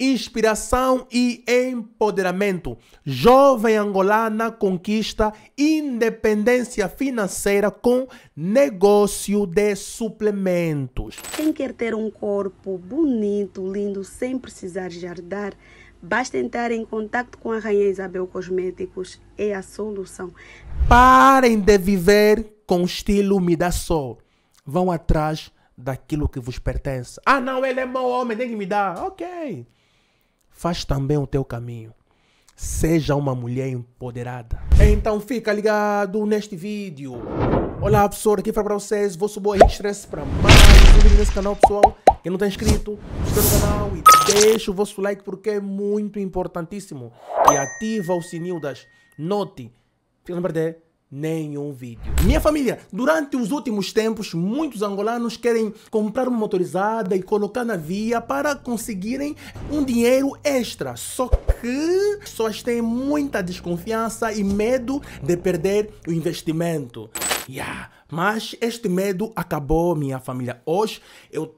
inspiração e empoderamento. Jovem angolana conquista independência financeira com negócio de suplementos. Quem quer ter um corpo bonito, lindo, sem precisar jardar, basta entrar em contato com a Rainha Isabel Cosméticos. É a solução. Parem de viver com estilo me dá só Vão atrás daquilo que vos pertence. Ah, não, ele é mau homem, tem que me dar. Ok faz também o teu caminho. Seja uma mulher empoderada. Então fica ligado neste vídeo. Olá pessoal, aqui para vocês, subir o estresse para mais um vídeo nesse canal pessoal. Quem não está inscrito, inscreva no canal e deixa o vosso like porque é muito importantíssimo. E ativa o sininho das notificações. Fica não perder nenhum vídeo. Minha família, durante os últimos tempos, muitos angolanos querem comprar uma motorizada e colocar na via para conseguirem um dinheiro extra. Só que pessoas têm muita desconfiança e medo de perder o investimento. Yeah. Mas este medo acabou, minha família. Hoje eu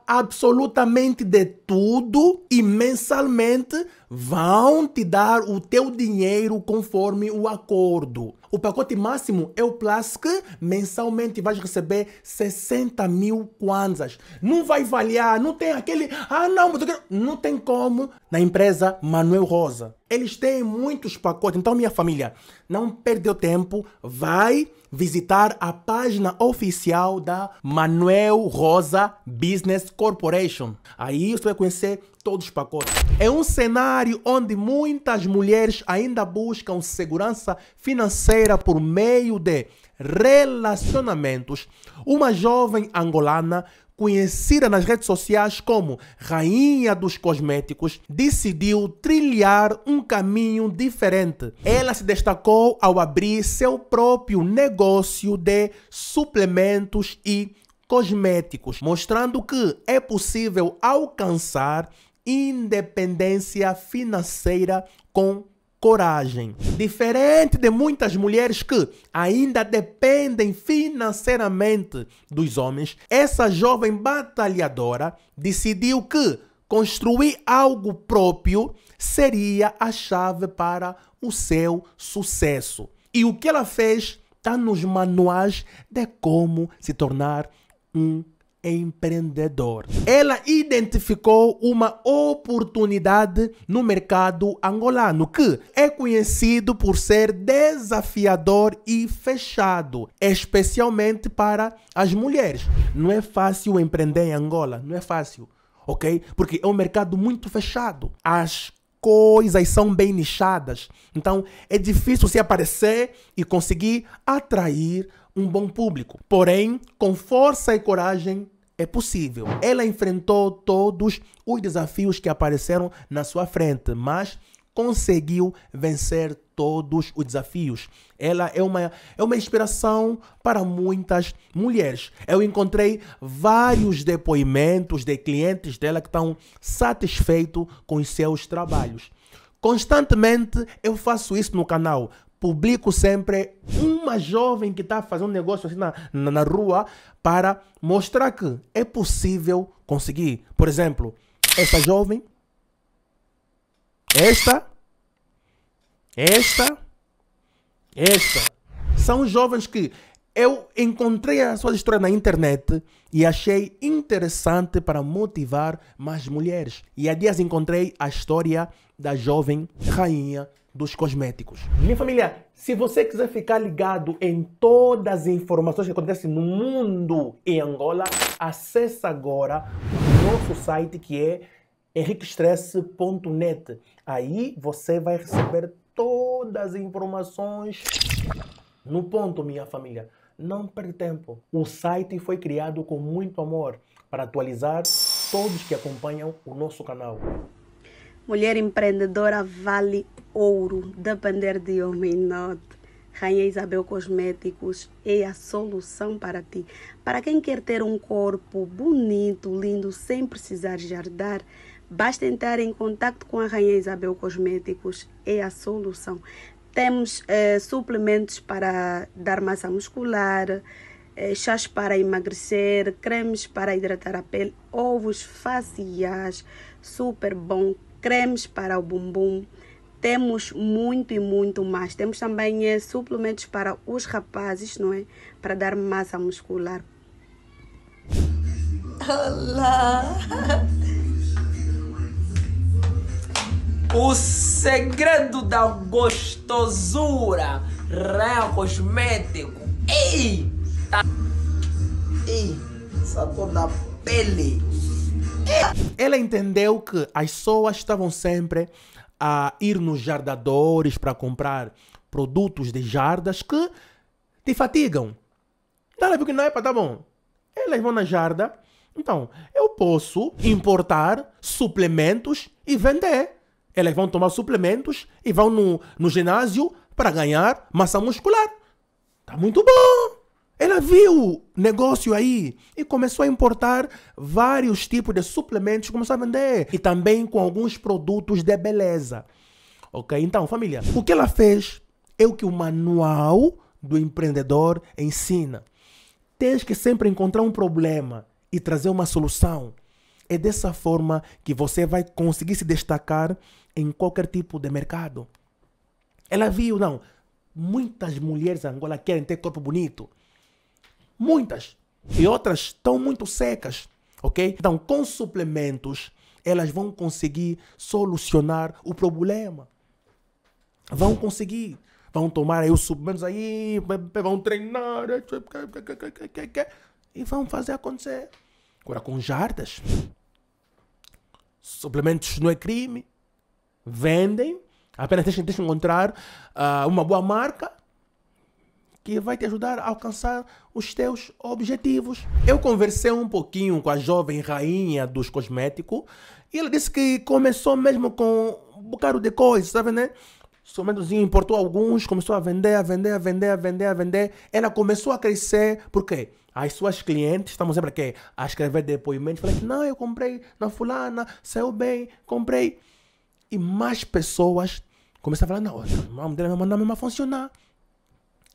absolutamente de tudo e mensalmente vão te dar o teu dinheiro conforme o acordo. O pacote máximo é o Plus que mensalmente vais receber 60 mil kwanzas. Não vai valer, não tem aquele. Ah, não, mas eu quero... não tem como. Na empresa Manuel Rosa. Eles têm muitos pacotes. Então, minha família, não perdeu tempo. Vai visitar a página oficial da Manuel Rosa Business Corporation. Aí você vai conhecer todos os pacotes. É um cenário onde muitas mulheres ainda buscam segurança financeira por meio de relacionamentos. Uma jovem angolana conhecida nas redes sociais como Rainha dos Cosméticos, decidiu trilhar um caminho diferente. Ela se destacou ao abrir seu próprio negócio de suplementos e cosméticos, mostrando que é possível alcançar independência financeira com coragem. Diferente de muitas mulheres que ainda dependem financeiramente dos homens, essa jovem batalhadora decidiu que construir algo próprio seria a chave para o seu sucesso. E o que ela fez está nos manuais de como se tornar um empreendedor. Ela identificou uma oportunidade no mercado angolano, que é conhecido por ser desafiador e fechado, especialmente para as mulheres. Não é fácil empreender em Angola, não é fácil. Ok? Porque é um mercado muito fechado. As coisas são bem nichadas. Então é difícil se aparecer e conseguir atrair um bom público. Porém, com força e coragem, é possível. Ela enfrentou todos os desafios que apareceram na sua frente, mas conseguiu vencer todos os desafios. Ela é uma, é uma inspiração para muitas mulheres. Eu encontrei vários depoimentos de clientes dela que estão satisfeitos com os seus trabalhos. Constantemente eu faço isso no canal publico sempre uma jovem que está fazendo um negócio assim na, na, na, rua para mostrar que é possível conseguir. Por exemplo, esta jovem, esta, esta, esta. São jovens que eu encontrei a sua história na internet e achei interessante para motivar mais mulheres. E há dias encontrei a história da jovem rainha dos cosméticos. Minha família, se você quiser ficar ligado em todas as informações que acontecem no mundo e Angola, acesse agora o nosso site que é henriquestresse.net. Aí você vai receber todas as informações no ponto, minha família. Não perde tempo. O site foi criado com muito amor para atualizar todos que acompanham o nosso canal. Mulher empreendedora vale ouro, depender de homem não. Rainha Isabel Cosméticos é a solução para ti. Para quem quer ter um corpo bonito, lindo, sem precisar jardar, basta entrar em contato com a Rainha Isabel Cosméticos. É a solução. Temos eh, suplementos para dar massa muscular, eh, chás para emagrecer, cremes para hidratar a pele, ovos faciais, super bom, cremes para o bumbum. Temos muito e muito mais. Temos também é, suplementos para os rapazes, não é? Para dar massa muscular. Olá! O segredo da gostosura, Real Cosmético. Ei! Tá... Ei! Sabor pele. Ela entendeu que as pessoas estavam sempre a ir nos jardadores para comprar produtos de jardas que te fatigam. Então ela viu que não é para tá bom. Elas vão na jarda. Então, eu posso importar suplementos e vender. Elas vão tomar suplementos e vão no, no ginásio para ganhar massa muscular. Tá muito bom! Ela viu negócio aí e começou a importar vários tipos de suplementos, começou a vender. E também com alguns produtos de beleza. Ok? Então, família, o que ela fez é o que o manual do empreendedor ensina. Tens que sempre encontrar um problema e trazer uma solução. É dessa forma que você vai conseguir se destacar em qualquer tipo de mercado. Ela viu, não, muitas mulheres em Angola querem ter corpo bonito muitas, e outras estão muito secas, ok? Então, com suplementos, elas vão conseguir solucionar o problema. Vão conseguir. Vão tomar aí os suplementos aí, vão treinar, e vão fazer acontecer. Agora, com jardas, suplementos não é crime, vendem, apenas deixem, deixem encontrar uh, uma boa marca que vai te ajudar a alcançar os teus objetivos. Eu conversei um pouquinho com a jovem rainha dos cosméticos e ela disse que começou mesmo com um bocado de coisa, sabe, né? Somentozinho importou alguns, começou a vender, a vender, a vender, a vender, a vender. Ela começou a crescer, por quê? As suas clientes, estamos sempre aqui a escrever depoimentos, falando não, eu comprei na fulana, saiu bem, comprei. E mais pessoas começaram a falar, não, a mão dela não vai funcionar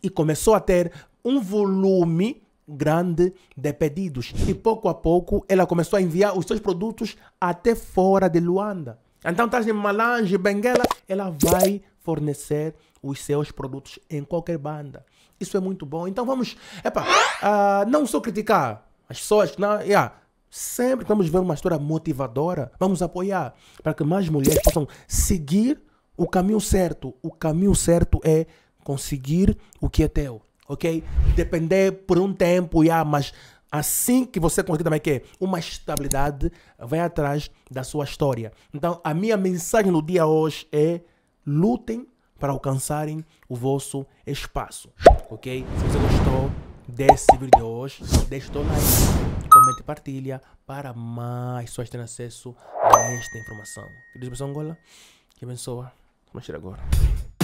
e começou a ter um volume grande de pedidos. E pouco a pouco ela começou a enviar os seus produtos até fora de Luanda. Então, estás em Malange, Benguela, ela vai fornecer os seus produtos em qualquer banda. Isso é muito bom. Então vamos, epa, uh, não só criticar as pessoas, não, yeah, sempre que vamos ver uma história motivadora, vamos apoiar para que mais mulheres possam seguir o caminho certo. O caminho certo é conseguir o que é teu, ok? Depender por um tempo, yeah, mas assim que você conseguir também que uma estabilidade vai atrás da sua história. Então, a minha mensagem no dia hoje é lutem para alcançarem o vosso espaço, ok? Se você gostou desse vídeo de hoje, deixe o like, comente e partilha para mais pessoas terem acesso a esta informação. Queridos, pessoal Angola, que abençoa. Vamos tirar agora.